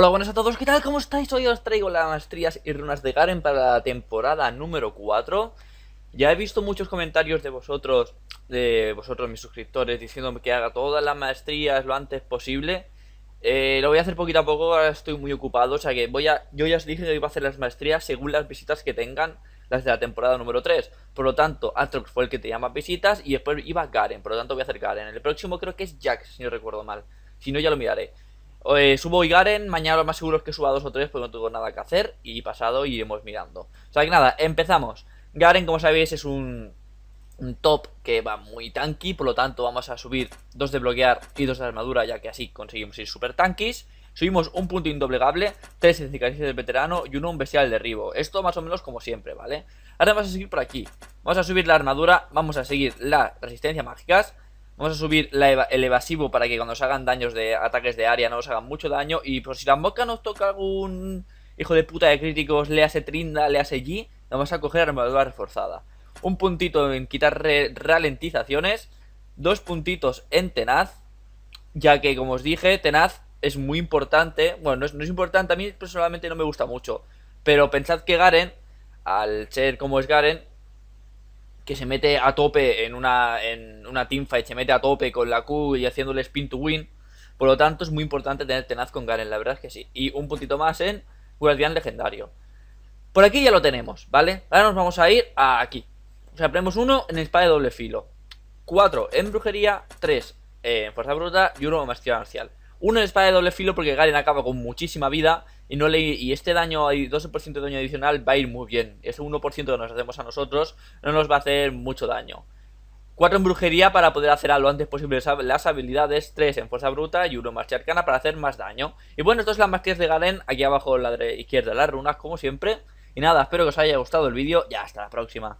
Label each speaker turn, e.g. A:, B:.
A: Hola, buenas a todos, ¿qué tal? ¿Cómo estáis? Hoy os traigo las maestrías y runas de Garen para la temporada número 4. Ya he visto muchos comentarios de vosotros, de vosotros mis suscriptores, diciéndome que haga todas las maestrías lo antes posible. Eh, lo voy a hacer poquito a poco, ahora estoy muy ocupado, o sea que voy a, yo ya os dije que iba a hacer las maestrías según las visitas que tengan, las de la temporada número 3. Por lo tanto, Atrox fue el que te llama visitas y después iba Garen, por lo tanto voy a hacer Garen. El próximo creo que es Jack, si no recuerdo mal, si no ya lo miraré. Eh, subo subo Garen, mañana lo más seguro es que suba dos o tres porque no tengo nada que hacer y pasado iremos mirando. O sea que nada, empezamos. Garen, como sabéis, es un, top que va muy tanky, por lo tanto vamos a subir dos de bloquear y dos de armadura ya que así conseguimos ir super tanquis. Subimos un punto indoblegable, tres cicatrices del veterano y uno un bestial de derribo. Esto más o menos como siempre, ¿vale? Ahora vamos a seguir por aquí. Vamos a subir la armadura, vamos a seguir la resistencia mágicas. Vamos a subir el evasivo para que cuando se hagan daños de ataques de área no os hagan mucho daño. Y por si la moca nos toca algún hijo de puta de críticos, le hace Trinda, le hace G, vamos a coger armadura reforzada. Un puntito en quitar ralentizaciones. Dos puntitos en tenaz. Ya que, como os dije, tenaz es muy importante. Bueno, no es, no es importante, a mí personalmente no me gusta mucho. Pero pensad que Garen, al ser como es Garen, que se mete a tope en una, en una teamfight, se mete a tope con la Q y haciéndole spin to win. Por lo tanto, es muy importante tener tenaz con Garen, la verdad es que sí. Y un puntito más en Guardián Legendario. Por aquí ya lo tenemos, ¿vale? Ahora nos vamos a ir a aquí. O sea, ponemos uno en espada de doble filo. Cuatro en brujería, Tres en fuerza bruta y uno en maestría marcial. Uno en espada de doble filo porque Garen acaba con muchísima vida y no le y este daño, hay 12% de daño adicional, va a ir muy bien. Ese 1% que nos hacemos a nosotros no nos va a hacer mucho daño. 4 en brujería para poder hacer lo antes posible las habilidades, 3 en fuerza bruta y 1 en marcha arcana para hacer más daño. Y bueno, esto es las maestrías de Garen, aquí abajo a la izquierda las runas como siempre. Y nada, espero que os haya gustado el vídeo y hasta la próxima.